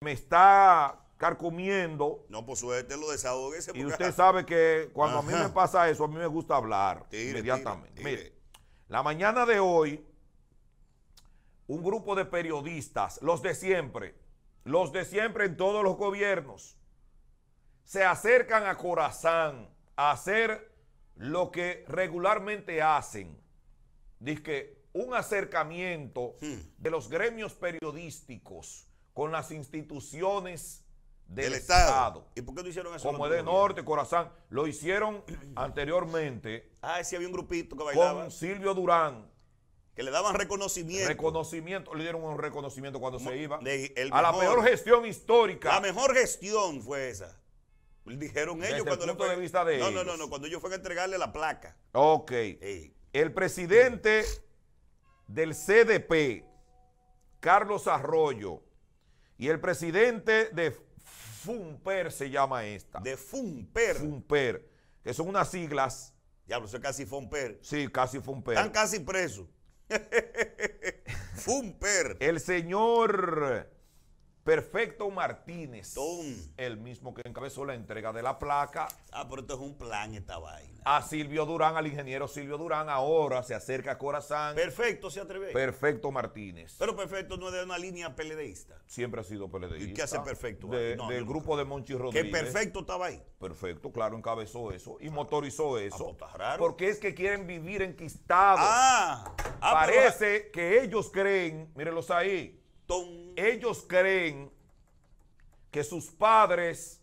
me está carcomiendo. No, por suerte lo desahoguese. Y usted sabe que cuando a mí me pasa eso, a mí me gusta hablar inmediatamente. Mire, la mañana de hoy, un grupo de periodistas, los de siempre, los de siempre en todos los gobiernos, se acercan a Corazán a hacer lo que regularmente hacen. Dice que un acercamiento hmm. de los gremios periodísticos con las instituciones del Estado. ¿Y por qué no hicieron eso? Como es de Norte, Corazán. Lo hicieron anteriormente. Ah, sí, había un grupito que bailaba. Con Silvio Durán. Que le daban reconocimiento. Reconocimiento. Le dieron un reconocimiento cuando se iba. a la peor gestión histórica. La mejor gestión fue esa. Dijeron ellos cuando el punto de vista de no, no, no, no. Cuando ellos fueron a entregarle la placa. Ok. El presidente del CDP, Carlos Arroyo, y el presidente de Fumper se llama esta. De Fumper. Fumper. que son unas siglas. Diablo, soy casi Fumper. Sí, casi Fumper. Están casi presos. Fumper. El señor Perfecto Martínez, el mismo que encabezó la entrega de la placa. Ah, pero esto es un plan esta vaina. A Silvio Durán, al ingeniero Silvio Durán, ahora se acerca a Corazán. Perfecto, se atreve. Perfecto Martínez. Pero Perfecto no es de una línea peledeísta. Siempre ha sido peledeísta. ¿Y qué hace Perfecto? del grupo de Monchi Rodríguez. Que Perfecto estaba ahí. Perfecto, claro, encabezó eso y ah, motorizó eso. Ah, pues Porque es que quieren vivir enquistados. Ah, ah Parece que ellos creen, mírenlos ahí ellos creen que sus padres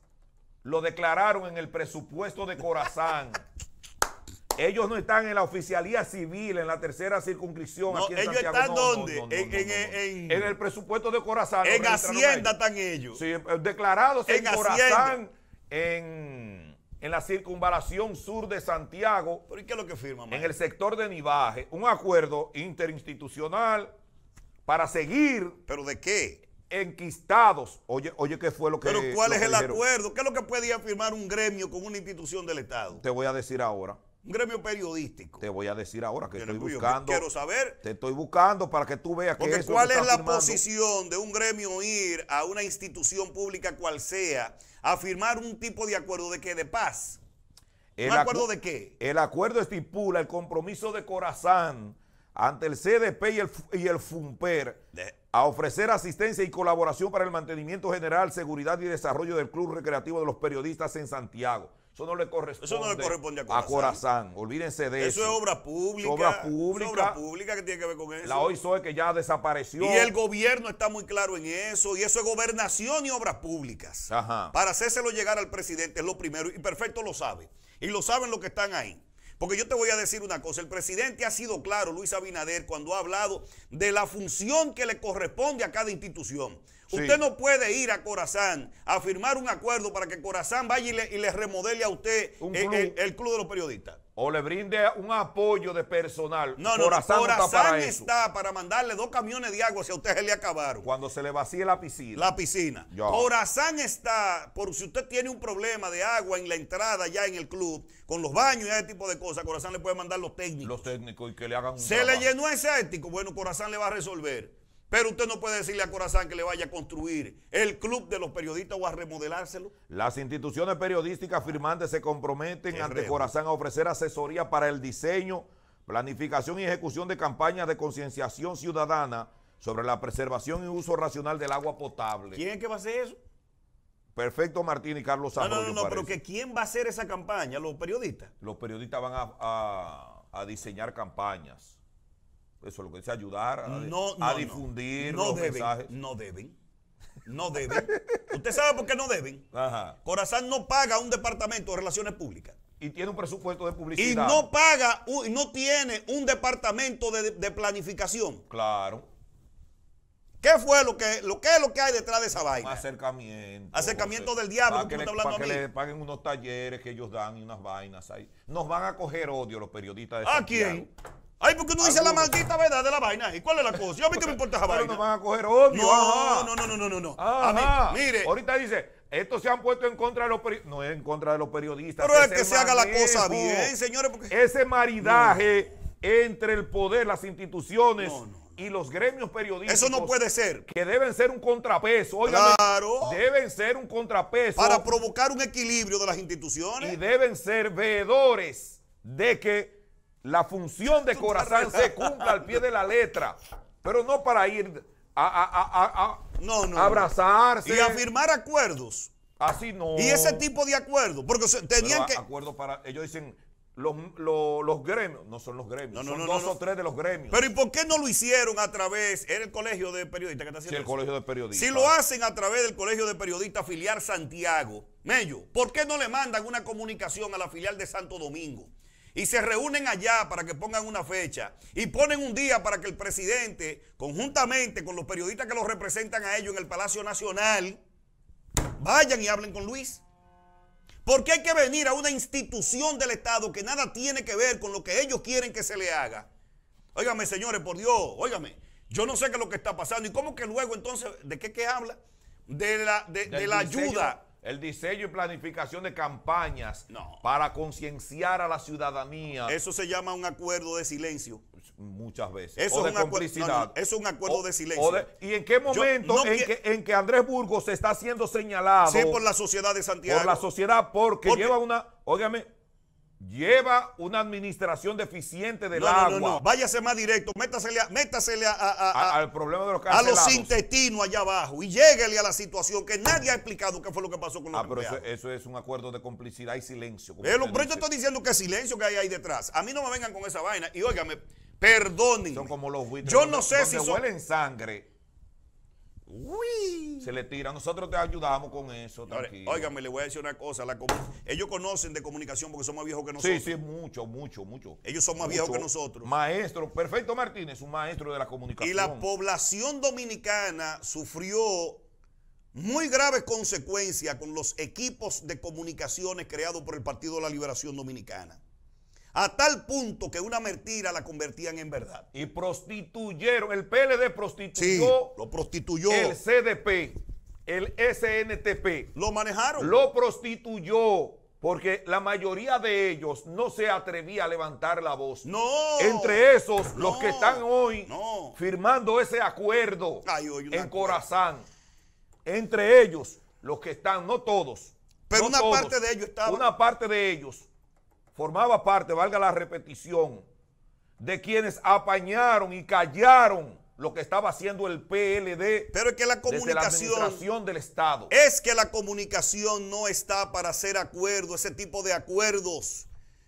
lo declararon en el presupuesto de Corazán. Ellos no están en la oficialía civil, en la tercera circunscripción. en ellos están dónde? en, el presupuesto de Corazán. En Hacienda están ellos. Sí, declarados en, Corazán, en, la circunvalación sur de Santiago. ¿Pero y qué es lo que firman? En el sector de Nivaje. Un acuerdo interinstitucional para seguir. ¿Pero de qué? Enquistados. Oye, oye, ¿qué fue lo que. Pero ¿cuál es el acuerdo? ¿Qué es lo que podía firmar un gremio con una institución del Estado? Te voy a decir ahora. Un gremio periodístico. Te voy a decir ahora que estoy buscando. Quiero saber. Te estoy buscando para que tú veas que eso cuál es, la posición de un gremio ir a una institución pública cual sea a firmar un tipo de acuerdo de que de paz. ¿Un el acuerdo de qué? El acuerdo estipula el compromiso de Corazán ante el CDP y el, y FUMPER a ofrecer asistencia y colaboración para el mantenimiento general, seguridad y desarrollo del Club Recreativo de los Periodistas en Santiago. Eso no le corresponde, a, Corazán. Olvídense de eso. Eso es obra pública. Obra pública. Es obra pública que tiene que ver con eso. La OISOE que ya desapareció. Y el gobierno está muy claro en eso. Y eso es gobernación y obras públicas. Para hacérselo llegar al presidente es lo primero. Y perfecto lo sabe. Y lo saben los que están ahí. Porque yo te voy a decir una cosa, el presidente ha sido claro, Luis Abinader, cuando ha hablado de la función que le corresponde a cada institución. Usted no puede ir a Corazán a firmar un acuerdo para que Corazán vaya y le, remodele a usted eh, el Club de los Periodistas o le brinde un apoyo de personal. No, no, Corazán, está, para, mandarle dos camiones de agua si a usted se le acabaron. Cuando se le vacíe la piscina. La piscina. Corazán está por si usted tiene un problema de agua en la entrada ya en el club, con los baños y ese tipo de cosas, Corazán le puede mandar los técnicos. Los técnicos y que le hagan un Se le llenó ese ético, bueno, Corazán le va a resolver. Pero usted no puede decirle a Corazán que le vaya a construir el club de los periodistas o a remodelárselo. Las instituciones periodísticas firmantes se comprometen ante Corazán a ofrecer asesoría para el diseño, planificación y ejecución de campañas de concienciación ciudadana sobre la preservación y uso racional del agua potable. ¿Quién es que va a hacer eso? Perfecto Martín y Carlos Arroyo. No, no, no, pero que ¿quién va a hacer esa campaña? ¿Los periodistas? Los periodistas van a diseñar campañas eso es lo que dice ayudar a, difundir los mensajes. No deben. No deben. ¿Usted sabe por qué no deben? Corazán no paga un departamento de relaciones públicas. Y tiene un presupuesto de publicidad. Y no paga, no tiene un departamento de, planificación. Claro. ¿Qué fue lo que, lo que es lo que hay detrás de esa vaina? acercamiento. Acercamiento del diablo, que, le, hablando a mí? le paguen unos talleres que ellos dan y unas vainas ahí. Nos van a coger odio los periodistas de ¿A quién? porque uno dice la maldita verdad de la vaina. ¿Y cuál es la cosa? Yo a mí que me importa esa vaina. Pero van a coger odio. No, no, no, no, no, no. A mí, mire. Ahorita dice, estos se han puesto en contra de los periodistas. No es en contra de los periodistas. Pero es que se haga la cosa bien, señores. Ese maridaje entre el poder, las instituciones y los gremios periodistas Eso no puede ser. Que deben ser un contrapeso. claro. Deben ser un contrapeso. Para provocar un equilibrio de las instituciones. Y deben ser veedores de que la función de corazón se cumple al pie de la letra, pero no para ir a, abrazarse. Y a firmar Y acuerdos. Así no. Y ese tipo de acuerdos, porque tenían que... Acuerdos para, ellos dicen, los, gremios, no son los gremios, son dos o tres de los gremios. Pero ¿y por qué no lo hicieron a través, era el colegio de periodistas que está haciendo sí, el colegio de periodistas. Si lo hacen a través del colegio de periodistas filial Santiago, Mello, ¿por qué no le mandan una comunicación a la filial de Santo Domingo? y se reúnen allá para que pongan una fecha y ponen un día para que el presidente, conjuntamente con los periodistas que los representan a ellos en el Palacio Nacional, vayan y hablen con Luis. Porque hay que venir a una institución del Estado que nada tiene que ver con lo que ellos quieren que se le haga. Óigame, señores, por Dios, óigame, yo no sé qué es lo que está pasando y cómo que luego entonces, ¿de qué que habla? De la, de la ayuda el diseño y planificación de campañas para concienciar a la ciudadanía. Eso se llama un acuerdo de silencio. Pues, muchas veces. Eso es un eso es un acuerdo de silencio. ¿Y en qué momento en que, Andrés Burgos se está siendo señalado? Sí, por la sociedad de Santiago. Por la sociedad, porque, porque lleva una, óigame, lleva una administración deficiente del agua. No, no, no, váyase más directo, métasele, a, métasele al problema de los cancelados. A los intestinos allá abajo y lléguele a la situación que nadie ha explicado qué fue lo que pasó con los Ah, pero eso, es un acuerdo de complicidad y silencio. Eh, pero, yo estoy diciendo que silencio que hay ahí detrás. A mí no me vengan con esa vaina y óigame, perdónenme. Son como los buitres. Yo no sé si son... huelen sangre se le tira. Nosotros te ayudamos con eso. Óigame, le voy a decir una cosa. ellos conocen de comunicación porque son más viejos que nosotros. Sí, sí, mucho, mucho, mucho. Ellos son más viejos que nosotros. Maestro, Perfecto Martínez, un maestro de la comunicación. Y la población dominicana sufrió muy graves consecuencias con los equipos de comunicaciones creados por el Partido de la Liberación Dominicana a tal punto que una mentira la convertían en verdad. Y prostituyeron, el PLD prostituyó. lo prostituyó. El CDP, el SNTP. Lo manejaron. Lo prostituyó. Porque la mayoría de ellos no se atrevía a levantar la voz. No. Entre esos, los que están hoy firmando ese acuerdo en Corazán. Entre ellos, los que están, no todos. Pero una parte de ellos está, Una parte de ellos formaba parte, valga la repetición, de quienes apañaron y callaron lo que estaba haciendo el PLD. Pero es que la comunicación del Estado. Es que la comunicación no está para hacer acuerdos, ese tipo de acuerdos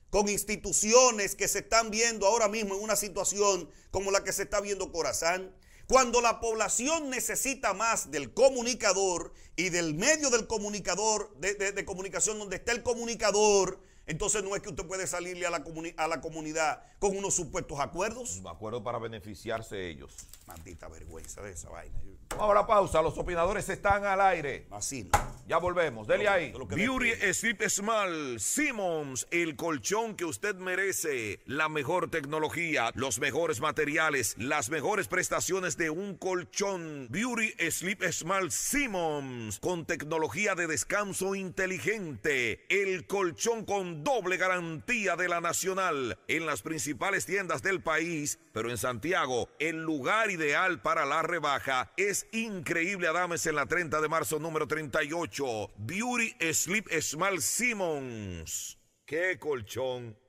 con instituciones que se están viendo ahora mismo en una situación como la que se está viendo Corazán. Cuando la población necesita más del comunicador y del medio del comunicador, de, de comunicación donde está el comunicador, entonces no es que usted puede salirle a la, a la comunidad con unos supuestos acuerdos. Un acuerdo para beneficiarse ellos. Maldita vergüenza de esa vaina. Ahora pausa, los opinadores están al aire. Así Ya volvemos, dele ahí. Beauty Sleep Small, Simmons, el colchón que usted merece, la mejor tecnología, los mejores materiales, las mejores prestaciones de un colchón. Beauty Sleep Small Simmons, con tecnología de descanso inteligente, el colchón con doble garantía de la nacional en las principales tiendas del país, pero en Santiago el lugar ideal para la rebaja es increíble Adames en la 30 de marzo número 38, Beauty Sleep Small Simmons. ¡Qué colchón!